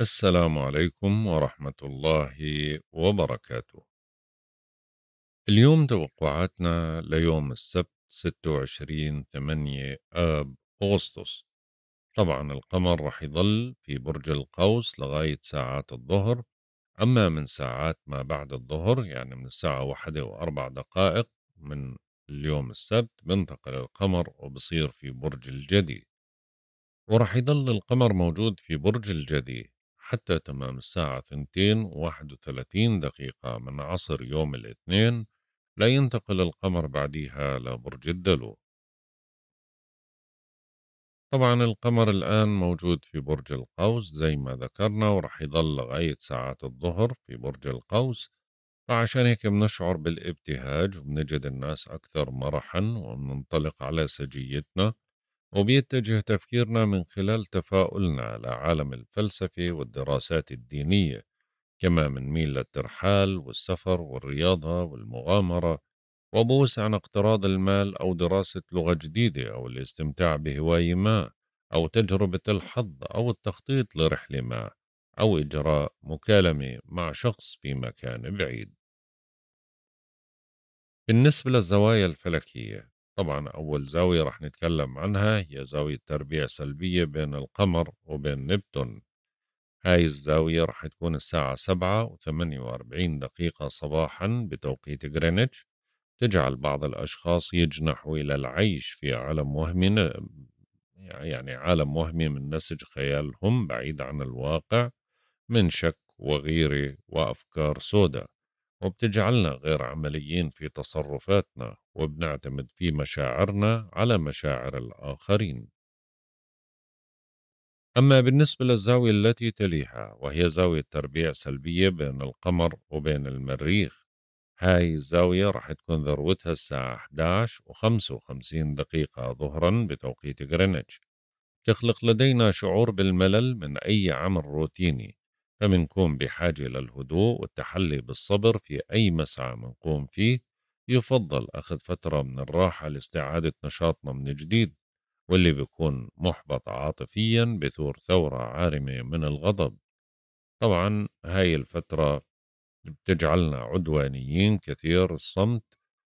السلام عليكم ورحمة الله وبركاته. اليوم توقعاتنا ليوم السبت 26 8 آب أغسطس. طبعا القمر راح يظل في برج القوس لغاية ساعات الظهر أما من ساعات ما بعد الظهر يعني من الساعة واحدة وأربع دقائق من اليوم السبت بنتقل القمر وبصير في برج الجدي وراح يظل القمر موجود في برج الجدي حتى تمام الساعة 2:31 دقيقة من عصر يوم الاثنين لا ينتقل القمر بعدها لبرج الدلو طبعا القمر الآن موجود في برج القوس زي ما ذكرنا ورح يظل لغاية ساعات الظهر في برج القوس فعشان هيك بنشعر بالابتهاج وبنجد الناس أكثر مرحا وبننطلق على سجيتنا وبيتجه تفكيرنا من خلال تفاؤلنا على عالم الفلسفة والدراسات الدينية كما ميل للترحال والسفر والرياضة والمغامرة وبوس عن اقتراض المال أو دراسة لغة جديدة أو الاستمتاع بهواية ما أو تجربة الحظ أو التخطيط لرحلة ما أو إجراء مكالمة مع شخص في مكان بعيد بالنسبة للزوايا الفلكية طبعا أول زاوية راح نتكلم عنها هي زاوية تربيع سلبية بين القمر وبين نبتون هاي الزاوية راح تكون الساعة سبعة وثمانية وأربعين دقيقة صباحا بتوقيت غرينتش تجعل بعض الأشخاص يجنحوا إلى العيش في عالم وهمي يعني عالم وهمي من نسج خيالهم بعيد عن الواقع من شك وغيرة وأفكار سوداء وبتجعلنا غير عمليين في تصرفاتنا وبنعتمد في مشاعرنا على مشاعر الآخرين أما بالنسبة للزاوية التي تليها وهي زاوية تربيع سلبية بين القمر وبين المريخ هاي الزاوية راح تكون ذروتها الساعة 11 و55 دقيقة ظهرا بتوقيت غرينتش تخلق لدينا شعور بالملل من أي عمل روتيني فمنكون بحاجة للهدوء والتحلي بالصبر في أي مسعى منقوم فيه يفضل أخذ فترة من الراحة لاستعادة نشاطنا من جديد واللي بيكون محبط عاطفيا بثور ثورة عارمة من الغضب طبعا هاي الفترة بتجعلنا عدوانيين كثير الصمت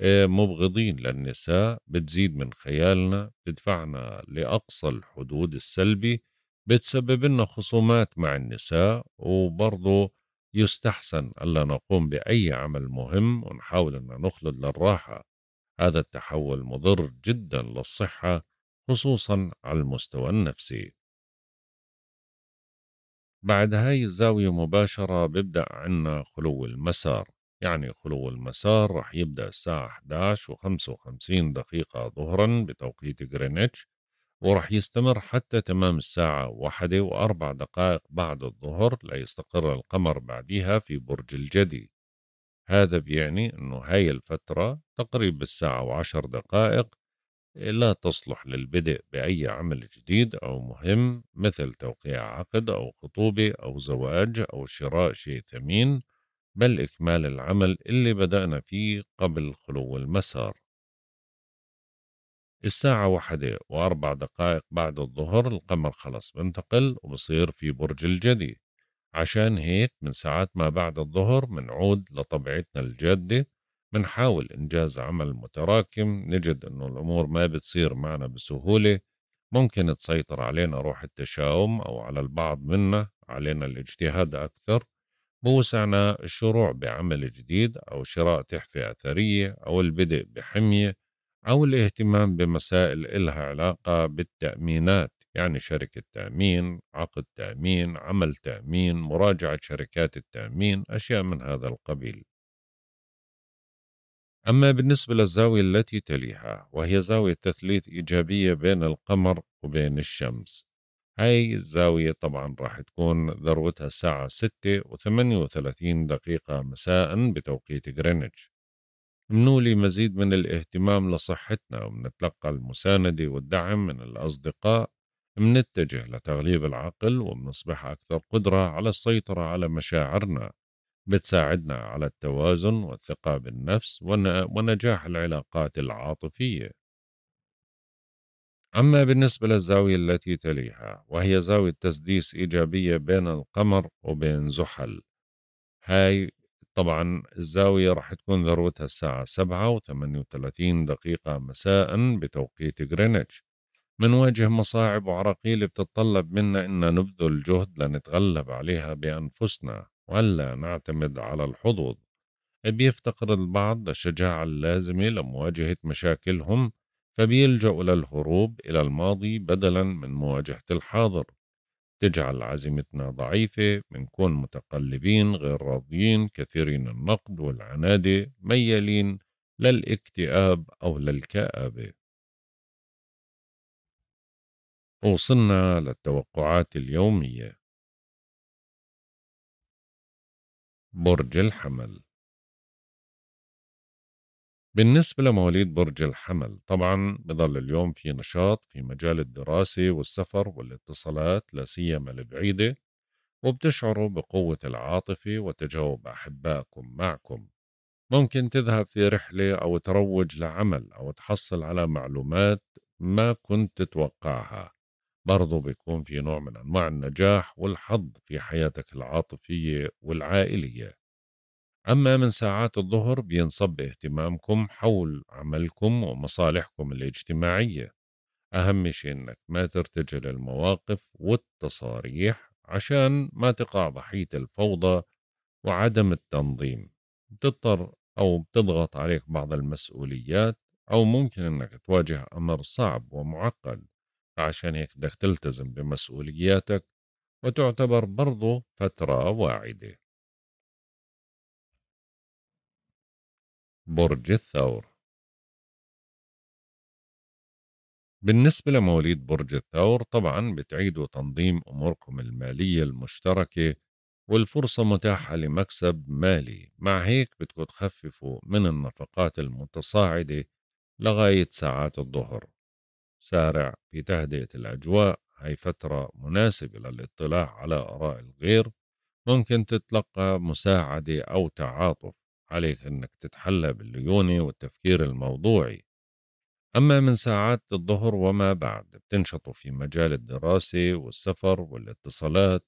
آه، مبغضين للنساء بتزيد من خيالنا بتدفعنا لأقصى الحدود السلبي بتسبب لنا خصومات مع النساء وبرضه يستحسن ألا نقوم بأي عمل مهم ونحاول أن نخلد للراحة هذا التحول مضر جدا للصحة خصوصا على المستوى النفسي بعد هاي الزاوية مباشرة بيبدأ عنا خلو المسار يعني خلو المسار رح يبدأ الساعة 11 و 55 دقيقة ظهرا بتوقيت غرينتش ورح يستمر حتى تمام الساعة واحدة وأربع دقائق بعد الظهر ليستقر القمر بعدها في برج الجدي هذا بيعني أنه هاي الفترة تقريب الساعة وعشر دقائق لا تصلح للبدء بأي عمل جديد أو مهم مثل توقيع عقد أو خطوبة أو زواج أو شراء شيء ثمين بل إكمال العمل اللي بدأنا فيه قبل خلو المسار الساعة واحدة وأربع دقائق بعد الظهر القمر خلص بنتقل وبصير في برج الجدي عشان هيك من ساعات ما بعد الظهر منعود لطبيعتنا الجادة منحاول إنجاز عمل متراكم نجد إنه الأمور ما بتصير معنا بسهولة ممكن تسيطر علينا روح التشاؤم أو على البعض منا علينا الاجتهاد أكثر بوسعنا الشروع بعمل جديد أو شراء تحفة أثرية أو البدء بحمية أو الاهتمام بمسائل إلها علاقة بالتأمينات يعني شركة تأمين عقد تأمين عمل تأمين مراجعة شركات التأمين أشياء من هذا القبيل أما بالنسبة للزاوية التي تليها وهي زاوية تثليث إيجابية بين القمر وبين الشمس هاي الزاوية طبعا راح تكون ذروتها الساعة ستة وثمانية وثلاثين دقيقة مساء بتوقيت غرينتش منولي مزيد من الاهتمام لصحتنا ومنتلقى المساندة والدعم من الأصدقاء منتجه لتغليب العقل ومنصبح أكثر قدرة على السيطرة على مشاعرنا بتساعدنا على التوازن والثقة بالنفس ونجاح العلاقات العاطفية أما بالنسبة للزاوية التي تليها وهي زاوية تسديس إيجابية بين القمر وبين زحل هاي طبعا الزاوية راح تكون ذروتها الساعة سبعة وثمانية وثلاثين دقيقة مساء بتوقيت غرينتش منواجه مصاعب وعراقيل بتتطلب منا أن نبذل جهد لنتغلب عليها بأنفسنا ولا نعتمد على الحظوظ بيفتقر البعض الشجاعة اللازمة لمواجهة مشاكلهم فبيلجأوا للهروب إلى الماضي بدلا من مواجهة الحاضر تجعل عزيمتنا ضعيفة منكون متقلبين غير راضيين كثيرين النقد والعنادة ميالين للاكتئاب أو للكآبة وصلنا للتوقعات اليومية برج الحمل بالنسبة لمواليد برج الحمل طبعا بضل اليوم في نشاط في مجال الدراسة والسفر والاتصالات لا سيما البعيدة وبتشعروا بقوة العاطفة وتجاوب أحبائكم معكم ممكن تذهب في رحلة أو تروج لعمل أو تحصل على معلومات ما كنت تتوقعها برضو بيكون في نوع من أنواع النجاح والحظ في حياتك العاطفية والعائلية أما من ساعات الظهر بينصب اهتمامكم حول عملكم ومصالحكم الاجتماعية أهم شيء إنك ما ترتجل المواقف والتصاريح عشان ما تقع ضحية الفوضى وعدم التنظيم بتضطر أو بتضغط عليك بعض المسؤوليات أو ممكن إنك تواجه أمر صعب ومعقد عشان هيك بدك تلتزم بمسؤولياتك وتعتبر برضو فترة واعدة برج الثور بالنسبة لمواليد برج الثور طبعا بتعيدوا تنظيم أموركم المالية المشتركة والفرصة متاحة لمكسب مالي مع هيك بدكم تخففوا من النفقات المتصاعدة لغاية ساعات الظهر سارع في تهدئة الأجواء هاي فترة مناسبة للاطلاع على آراء الغير ممكن تتلقى مساعدة أو تعاطف عليك أنك تتحلى بالليونة والتفكير الموضوعي أما من ساعات الظهر وما بعد بتنشطوا في مجال الدراسة والسفر والاتصالات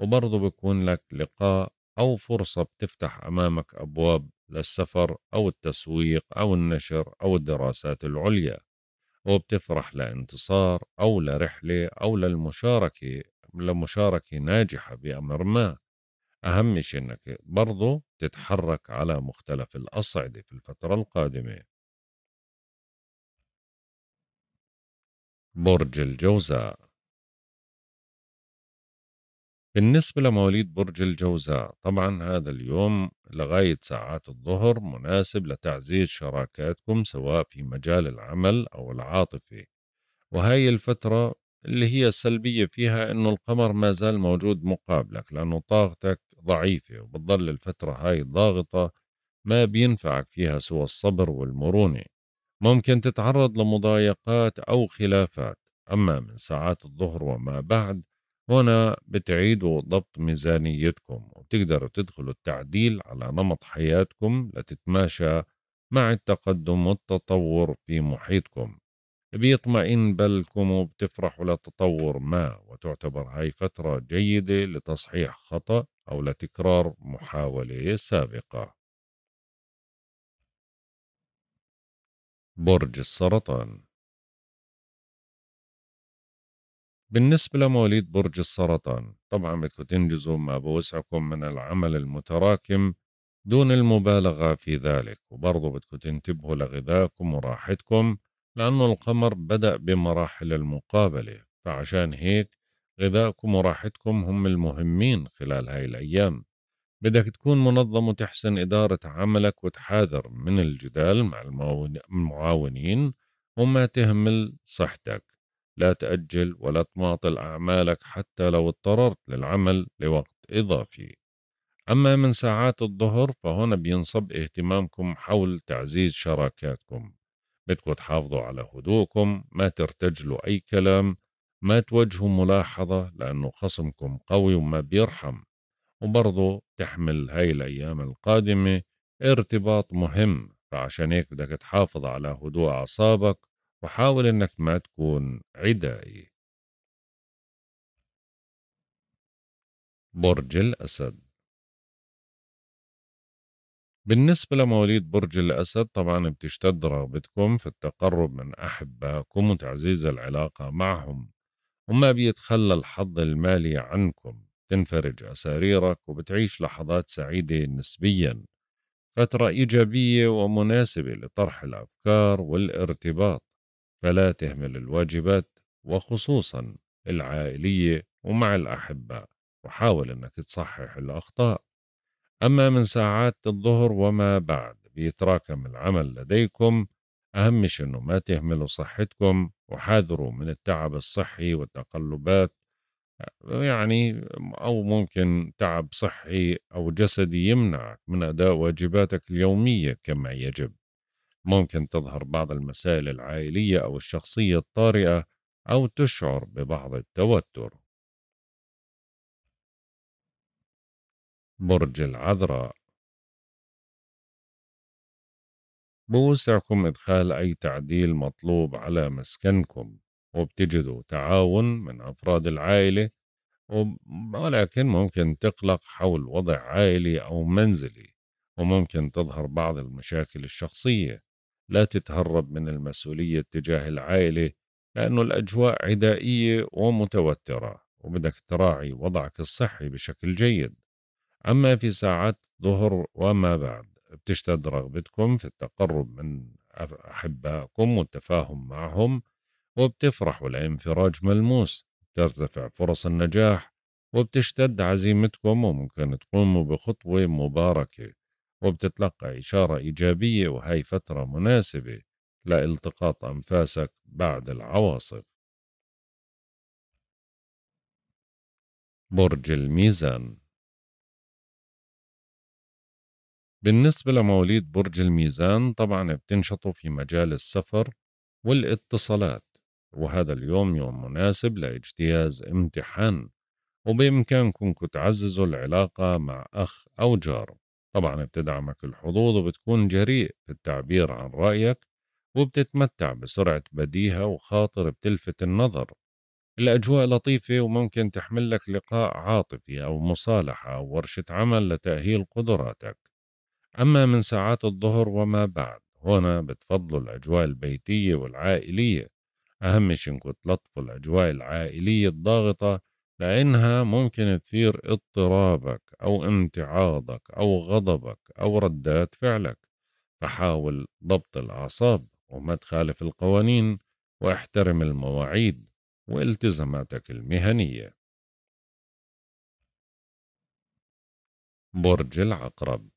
وبرضه بيكون لك لقاء أو فرصة بتفتح أمامك أبواب للسفر أو التسويق أو النشر أو الدراسات العليا وبتفرح لانتصار أو لرحلة أو للمشاركة لمشاركة ناجحة بأمر ما أهم شيء إنك برضه تتحرك على مختلف الأصعدة في الفترة القادمة برج الجوزاء بالنسبة لمواليد برج الجوزاء طبعا هذا اليوم لغاية ساعات الظهر مناسب لتعزيز شراكاتكم سواء في مجال العمل أو العاطفة وهي الفترة اللي هي السلبية فيها أنه القمر ما زال موجود مقابلك لأنه طاقتك ضعيفة وبتضل الفترة هاي ضاغطة ما بينفعك فيها سوى الصبر والمرونة ممكن تتعرض لمضايقات أو خلافات أما من ساعات الظهر وما بعد هنا بتعيدوا ضبط ميزانيتكم وبتقدروا تدخلوا التعديل على نمط حياتكم لتتماشى مع التقدم والتطور في محيطكم بيطمئن بالكم وبتفرحوا لتطور ما وتعتبر هاي فترة جيدة لتصحيح خطأ أو لتكرار محاولة سابقة برج السرطان بالنسبة لمواليد برج السرطان طبعا بدكم تنجزوا ما بوسعكم من العمل المتراكم دون المبالغة في ذلك وبرضه بدكم تنتبهوا لغذائكم وراحتكم لأنه القمر بدأ بمراحل المقابلة فعشان هيك غذائكم وراحتكم هم المهمين خلال هاي الأيام بدك تكون منظم وتحسن إدارة عملك وتحاذر من الجدال مع المعاونين وما تهمل صحتك لا تأجل ولا تماطل أعمالك حتى لو اضطررت للعمل لوقت إضافي أما من ساعات الظهر فهنا بينصب اهتمامكم حول تعزيز شراكاتكم بدكم تحافظوا على هدوءكم ما ترتجلوا أي كلام ما توجهوا ملاحظة لأنه خصمكم قوي وما بيرحم وبرضه تحمل هاي الأيام القادمة ارتباط مهم فعشان هيك بدك تحافظ على هدوء أعصابك وحاول إنك ما تكون عدائي برج الأسد بالنسبة لمواليد برج الأسد طبعا بتشتد رغبتكم في التقرب من أحبائكم وتعزيز العلاقة معهم وما بيتخلى الحظ المالي عنكم تنفرج أساريرك وبتعيش لحظات سعيدة نسبيا فترة إيجابية ومناسبة لطرح الأفكار والارتباط فلا تهمل الواجبات وخصوصا العائلية ومع الأحباء وحاول أنك تصحح الأخطاء أما من ساعات الظهر وما بعد بيتراكم العمل لديكم أهم شيء إنه ما تهملوا صحتكم وحاذروا من التعب الصحي والتقلبات يعني أو ممكن تعب صحي أو جسدي يمنعك من أداء واجباتك اليومية كما يجب ممكن تظهر بعض المسائل العائلية أو الشخصية الطارئة أو تشعر ببعض التوتر برج العذراء بوسعكم إدخال أي تعديل مطلوب على مسكنكم وبتجدوا تعاون من أفراد العائلة ولكن ممكن تقلق حول وضع عائلي أو منزلي وممكن تظهر بعض المشاكل الشخصية لا تتهرب من المسؤولية تجاه العائلة لأن الأجواء عدائية ومتوترة وبدك تراعي وضعك الصحي بشكل جيد أما في ساعات ظهر وما بعد بتشتد رغبتكم في التقرب من أحبائكم والتفاهم معهم وبتفرح لإنفراج ملموس ترتفع فرص النجاح وبتشتد عزيمتكم وممكن تقوموا بخطوة مباركة وبتتلقى إشارة إيجابية وهي فترة مناسبة لالتقاط أنفاسك بعد العواصف برج الميزان بالنسبة لمواليد برج الميزان طبعا بتنشطوا في مجال السفر والاتصالات وهذا اليوم يوم مناسب لاجتياز امتحان وبإمكانكم تعززوا العلاقة مع أخ أو جار طبعا بتدعمك الحظوظ وبتكون جريء في التعبير عن رأيك وبتتمتع بسرعة بديهة وخاطر بتلفت النظر الأجواء لطيفة وممكن تحمل لك لقاء عاطفي أو مصالحة أو ورشة عمل لتأهيل قدراتك أما من ساعات الظهر وما بعد هنا بتفضلوا الأجواء البيتية والعائلية أهم شي إنكم تلطفوا الأجواء العائلية الضاغطة لأنها ممكن تثير اضطرابك أو امتعاضك أو غضبك أو ردات فعلك فحاول ضبط الأعصاب وما تخالف القوانين واحترم المواعيد والتزاماتك المهنية برج العقرب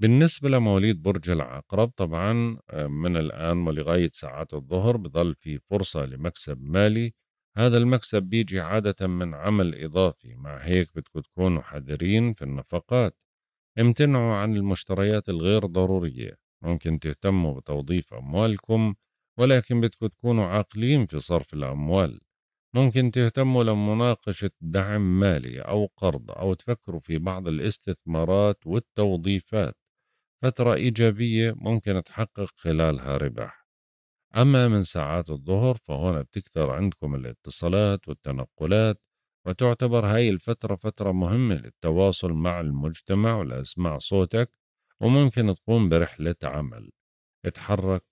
بالنسبة لمواليد برج العقرب طبعا آه، من الآن ولغاية ساعات الظهر بظل في فرصة لمكسب مالي هذا المكسب بيجي عادة من عمل إضافي مع هيك بدكم تكونوا حذرين في النفقات امتنعوا عن المشتريات الغير ضرورية ممكن تهتموا بتوظيف أموالكم ولكن بدكم تكونوا عاقلين في صرف الأموال ممكن تهتموا لمناقشة دعم مالي أو قرض أو تفكروا في بعض الاستثمارات والتوظيفات فترة إيجابية ممكن تحقق خلالها ربح أما من ساعات الظهر فهون بتكثر عندكم الاتصالات والتنقلات وتعتبر هاي الفترة فترة مهمة للتواصل مع المجتمع ولأسماع صوتك وممكن تقوم برحلة عمل اتحرك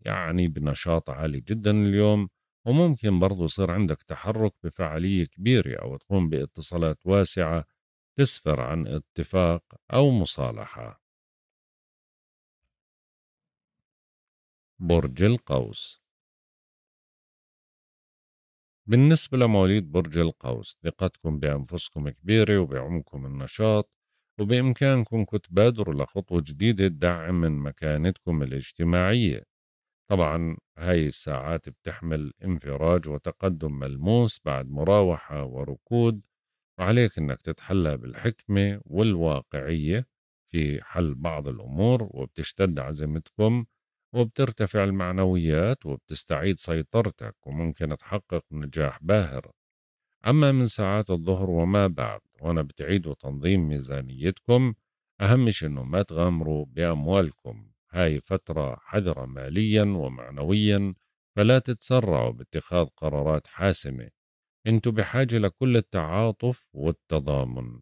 يعني بنشاط عالي جدا اليوم وممكن برضو يصير عندك تحرك بفعالية كبيرة أو تقوم باتصالات واسعة تسفر عن اتفاق أو مصالحة برج القوس بالنسبة لمواليد برج القوس ثقتكم بأنفسكم كبيرة وبعمقكم النشاط وبإمكانكم تبادروا لخطوة جديدة تدعم من مكانتكم الاجتماعية طبعا هاي الساعات بتحمل انفراج وتقدم ملموس بعد مراوحة وركود وعليك انك تتحلى بالحكمة والواقعية في حل بعض الأمور وبتشتد عزيمتكم وبترتفع المعنويات وبتستعيد سيطرتك وممكن تحقق نجاح باهر أما من ساعات الظهر وما بعد وأنا بتعيدوا تنظيم ميزانيتكم أهم شيء إنه ما تغامروا بأموالكم هاي فترة حذرة ماليا ومعنويا فلا تتسرعوا باتخاذ قرارات حاسمة انتوا بحاجة لكل التعاطف والتضامن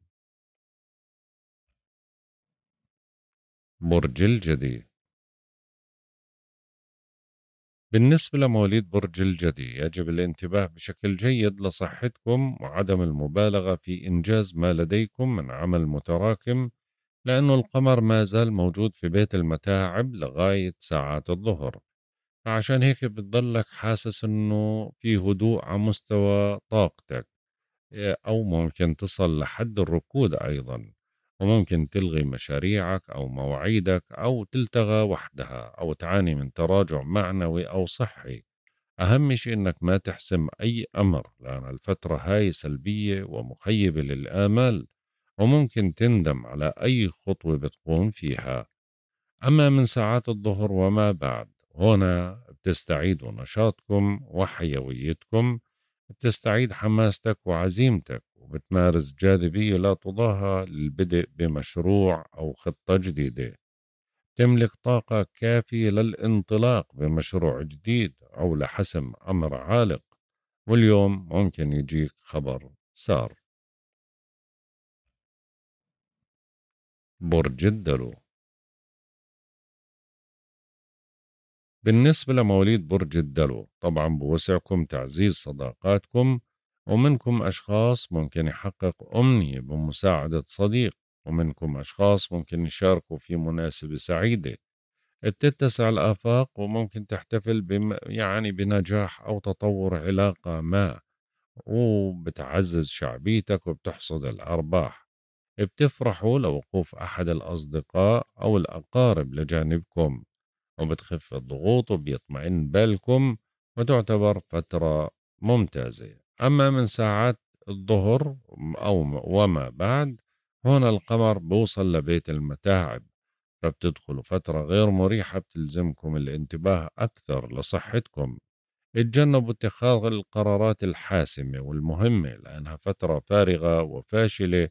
برج الجدي بالنسبة لمواليد برج الجدي يجب الانتباه بشكل جيد لصحتكم وعدم المبالغة في إنجاز ما لديكم من عمل متراكم لأن القمر ما زال موجود في بيت المتاعب لغاية ساعات الظهر فعشان هيك بتضلك حاسس إنه في هدوء على مستوى طاقتك إيه، أو ممكن تصل لحد الركود أيضا وممكن تلغي مشاريعك أو مواعيدك أو تلتغى وحدها أو تعاني من تراجع معنوي أو صحي أهم شيء إنك ما تحسم أي أمر لأن الفترة هاي سلبية ومخيبة للآمال وممكن تندم على أي خطوة بتقوم فيها أما من ساعات الظهر وما بعد هنا بتستعيدوا نشاطكم وحيويتكم بتستعيد حماستك وعزيمتك وبتمارس جاذبية لا تضاهى للبدء بمشروع أو خطة جديدة تملك طاقة كافية للانطلاق بمشروع جديد أو لحسم أمر عالق واليوم ممكن يجيك خبر سار برج الدلو بالنسبة لمواليد برج الدلو طبعا بوسعكم تعزيز صداقاتكم ومنكم أشخاص ممكن يحقق أمنية بمساعدة صديق ومنكم أشخاص ممكن يشاركوا في مناسبة سعيدة بتتسع الآفاق وممكن تحتفل بم يعني بنجاح أو تطور علاقة ما وبتعزز شعبيتك وبتحصد الأرباح بتفرحوا لوقوف أحد الأصدقاء أو الأقارب لجانبكم وبتخف الضغوط وبيطمئن بالكم وتعتبر فترة ممتازة أما من ساعات الظهر أو وما بعد هون القمر بوصل لبيت المتاعب فبتدخلوا فترة غير مريحة بتلزمكم الانتباه أكثر لصحتكم اتجنبوا اتخاذ القرارات الحاسمة والمهمة لأنها فترة فارغة وفاشلة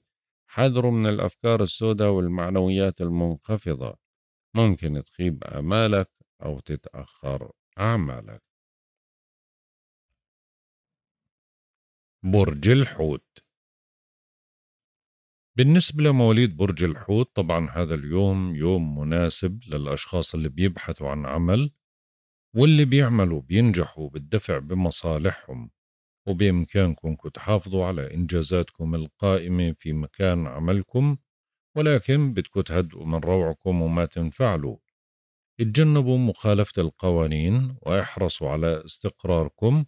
حذروا من الأفكار السوداء والمعنويات المنخفضة ممكن تخيب آمالك أو تتأخر أعمالك برج الحوت بالنسبة لمواليد برج الحوت طبعا هذا اليوم يوم مناسب للأشخاص اللي بيبحثوا عن عمل واللي بيعملوا بينجحوا بالدفع بمصالحهم وبإمكانكم تحافظوا على إنجازاتكم القائمة في مكان عملكم ولكن بدكم تهدئوا من روعكم وما تنفعلوا اتجنبوا مخالفة القوانين واحرصوا على استقراركم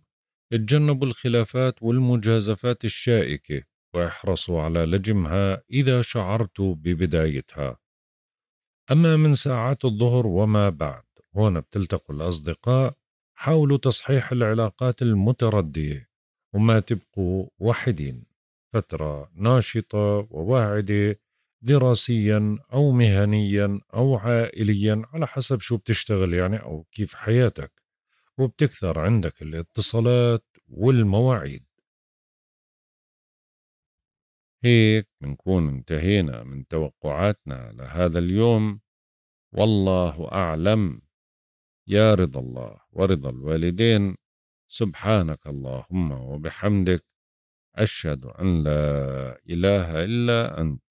اتجنبوا الخلافات والمجازفات الشائكة واحرصوا على لجمها إذا شعرتوا ببدايتها أما من ساعات الظهر وما بعد هون بتلتقوا الأصدقاء حاولوا تصحيح العلاقات المتردية وما تبقوا وحدين فترة ناشطة وواعدة دراسيا او مهنيا او عائليا على حسب شو بتشتغل يعني او كيف حياتك وبتكثر عندك الاتصالات والمواعيد هيك بنكون انتهينا من توقعاتنا لهذا اليوم والله أعلم يا رضا الله ورضا الوالدين سبحانك اللهم وبحمدك أشهد أن لا إله إلا أنت